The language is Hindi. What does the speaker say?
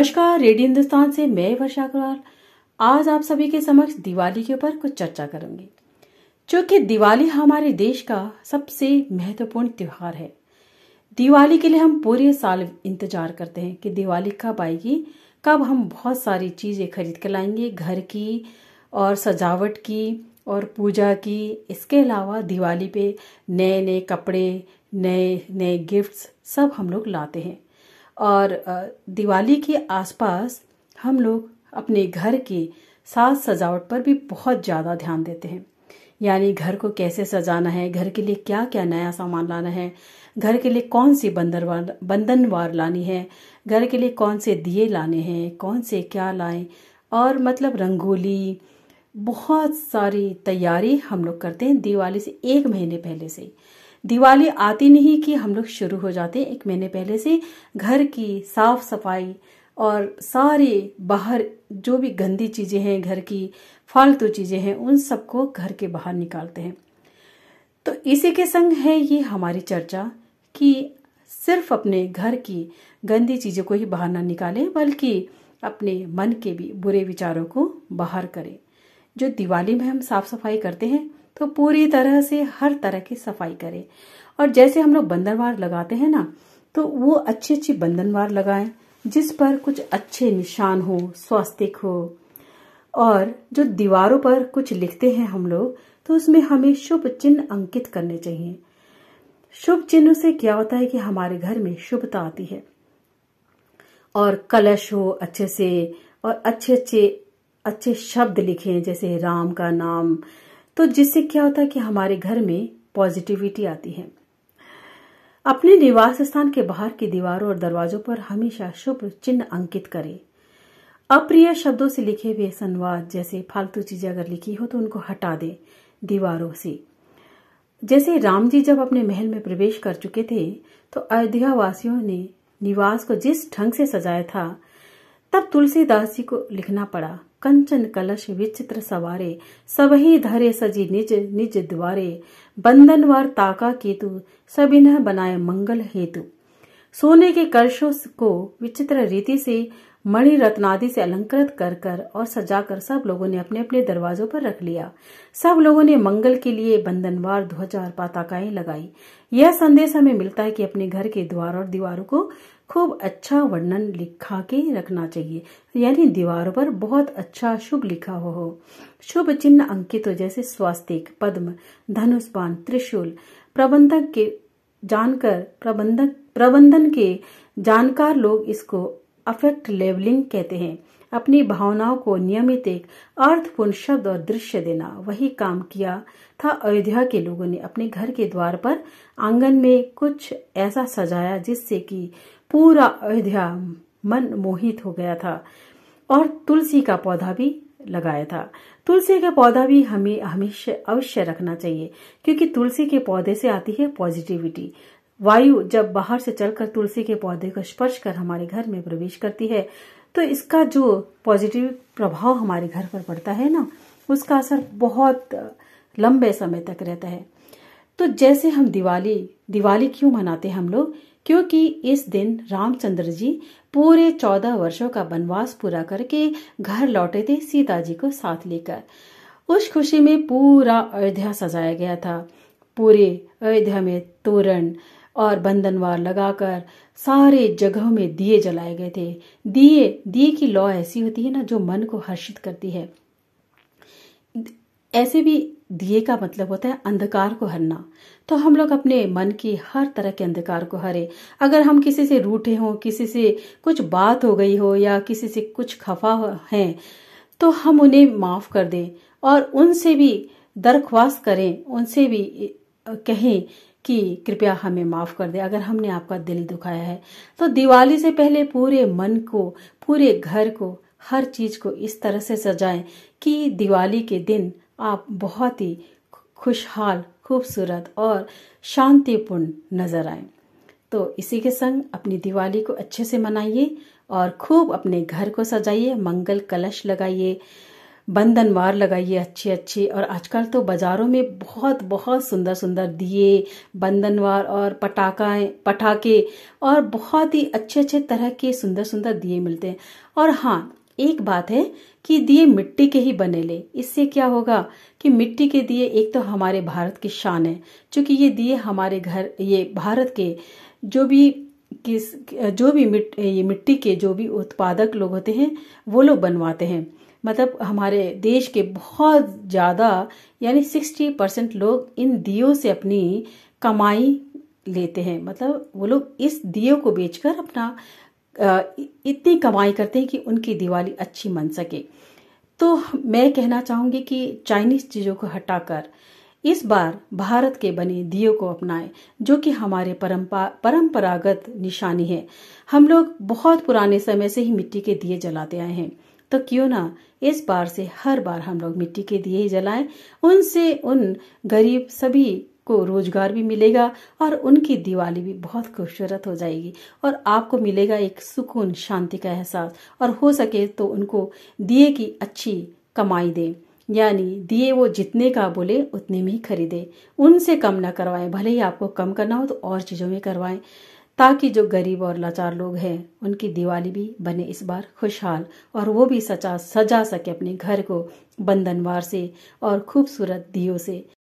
नमस्कार रेडियो हिंदुस्तान से मैं वर्षा अग्रवाल आज आप सभी के समक्ष दिवाली के ऊपर कुछ चर्चा करूंगी चूंकि दिवाली हमारे देश का सबसे महत्वपूर्ण त्यौहार है दिवाली के लिए हम पूरे साल इंतजार करते हैं कि दिवाली कब आएगी कब हम बहुत सारी चीज़ें खरीद कर लाएंगे घर की और सजावट की और पूजा की इसके अलावा दिवाली पे नए नए कपड़े नए नए गिफ्ट्स सब हम लोग लाते हैं और दिवाली के आसपास हम लोग अपने घर के साज सजावट पर भी बहुत ज़्यादा ध्यान देते हैं यानी घर को कैसे सजाना है घर के लिए क्या क्या नया सामान लाना है घर के लिए कौन सी बंदरवार बंधनवार लानी है घर के लिए कौन से दिए लाने हैं कौन से क्या लाएं और मतलब रंगोली बहुत सारी तैयारी हम लोग करते हैं दिवाली से एक महीने पहले से दिवाली आती नहीं कि हम लोग शुरू हो जाते हैं एक महीने पहले से घर की साफ सफाई और सारे बाहर जो भी गंदी चीज़ें हैं घर की फालतू चीज़ें हैं उन सबको घर के बाहर निकालते हैं तो इसी के संग है ये हमारी चर्चा कि सिर्फ अपने घर की गंदी चीज़ों को ही बाहर ना निकालें बल्कि अपने मन के भी बुरे विचारों को बाहर करें जो दिवाली में हम साफ सफाई करते हैं तो पूरी तरह से हर तरह की सफाई करें और जैसे हम लोग बंधनवार लगाते हैं ना तो वो अच्छी अच्छी बंधनवार लगाएं जिस पर कुछ अच्छे निशान हो स्वास्तिक हो और जो दीवारों पर कुछ लिखते हैं हम लोग तो उसमें हमें शुभ चिन्ह अंकित करने चाहिए शुभ चिन्ह से क्या होता है कि हमारे घर में शुभता आती है और कलश हो अच्छे से और अच्छे अच्छे अच्छे शब्द हैं जैसे राम का नाम तो जिससे क्या होता है कि हमारे घर में पॉजिटिविटी आती है अपने निवास स्थान के बाहर की दीवारों और दरवाजों पर हमेशा शुभ चिन्ह अंकित करें अप्रिय शब्दों से लिखे हुए संवाद जैसे फालतू चीजें अगर लिखी हो तो उनको हटा दें दीवारों से जैसे राम जी जब अपने महल में प्रवेश कर चुके थे तो अयोध्या वासियों ने निवास को जिस ढंग से सजाया था तब तुलसीदास जी को लिखना पड़ा कंचन कलश विचित्र सवारे सबही धरे सजी निज निज द्वारे बंधन वार ताका केतु सबिन बनाए मंगल हेतु सोने के कलशों को विचित्र रीति से मणि रत्नादि से अलंकृत कर कर और कर सब लोगों ने अपने अपने दरवाजों पर रख लिया सब लोगों ने मंगल के लिए बंधनवार ध्वजा और पाताकाएं लगाई यह संदेश हमें मिलता है कि अपने घर के द्वार और दीवारों को खूब अच्छा वर्णन लिखा के रखना चाहिए यानी दीवारों पर बहुत अच्छा शुभ लिखा हो हो शुभ चिन्ह अंकित हो जैसे स्वास्तिक पद्म धनुष बाण त्रिशूल प्रबंधक के जानकर प्रबंधक प्रबंधन के जानकार लोग इसको अफेक्ट लेवलिंग कहते हैं अपनी भावनाओं को नियमित एक अर्थपूर्ण शब्द और दृश्य देना वही काम किया था अयोध्या के लोगों ने अपने घर के द्वार पर आंगन में कुछ ऐसा सजाया जिससे कि पूरा अयोध्या मन मोहित हो गया था और तुलसी का पौधा भी लगाया था तुलसी का पौधा भी हमें हमेशा अवश्य रखना चाहिए क्योंकि तुलसी के पौधे से आती है पॉजिटिविटी वायु जब बाहर से चलकर तुलसी के पौधे को स्पर्श कर हमारे घर में प्रवेश करती है तो इसका जो पॉजिटिव प्रभाव हमारे घर पर पड़ता है ना उसका असर बहुत लंबे समय तक रहता है तो जैसे हम दिवाली दिवाली क्यों मनाते हम लोग क्योंकि इस दिन रामचंद्र जी पूरे चौदह वर्षों का वनवास पूरा करके घर लौटे थे सीता जी को साथ लेकर उस खुशी में पूरा अयोध्या सजाया गया था पूरे अयोध्या में तोरण और बंधनवार लगाकर सारे जगह में दिए जलाए गए थे दिए दिए की लॉ ऐसी होती है ना जो मन को हर्षित करती है ऐसे भी दिए का मतलब होता है अंधकार को हरना तो हम लोग अपने मन की हर तरह के अंधकार को हरे अगर हम किसी से रूठे हों किसी से कुछ बात हो गई हो या किसी से कुछ खफा है तो हम उन्हें माफ़ कर दें और उनसे भी दरख्वास्त करें उनसे भी कहें कि कृपया हमें माफ़ कर दे अगर हमने आपका दिल दुखाया है तो दिवाली से पहले पूरे मन को पूरे घर को हर चीज़ को इस तरह से सजाएं कि दिवाली के दिन आप बहुत ही खुशहाल खूबसूरत और शांतिपूर्ण नजर आए तो इसी के संग अपनी दिवाली को अच्छे से मनाइए और खूब अपने घर को सजाइए मंगल कलश लगाइए बंधनवार लगाइए अच्छे अच्छे और आजकल तो बाज़ारों में बहुत बहुत सुंदर सुंदर दिए बंधनवार और पटाखाए पटाखे और बहुत ही अच्छे अच्छे तरह के सुंदर सुंदर दिए मिलते हैं और हाँ एक बात है कि दिए मिट्टी के ही बने ले इससे क्या होगा कि मिट्टी के दिए एक तो हमारे भारत की शान है क्योंकि ये दिए हमारे घर ये भारत के जो भी किस जो भी मिट ये मिट्टी के जो भी उत्पादक लोग होते हैं वो लोग बनवाते हैं मतलब हमारे देश के बहुत ज़्यादा यानी सिक्सटी परसेंट लोग इन दियों से अपनी कमाई लेते हैं मतलब वो लोग इस दियो को बेचकर अपना इतनी कमाई करते हैं कि उनकी दिवाली अच्छी मन सके तो मैं कहना चाहूंगी कि चाइनीज़ चीज़ों को हटाकर इस बार भारत के बने दियो को अपनाएं जो कि हमारे परंपरागत निशानी है हम लोग बहुत पुराने समय से ही मिट्टी के दिए जलाते आए हैं तो क्यों ना इस बार से हर बार हम लोग मिट्टी के दिए ही जलाएं उनसे उन गरीब सभी को रोजगार भी मिलेगा और उनकी दिवाली भी बहुत खूबसूरत हो जाएगी और आपको मिलेगा एक सुकून शांति का एहसास और हो सके तो उनको दिए की अच्छी कमाई दें यानी दिए वो जितने का बोले उतने में ही खरीदे उनसे कम ना करवाए भले ही आपको कम करना हो तो और चीज़ों में करवाएं ताकि जो गरीब और लाचार लोग हैं उनकी दिवाली भी बने इस बार खुशहाल और वो भी सचा सजा सके अपने घर को बंधनवार से और खूबसूरत दियो से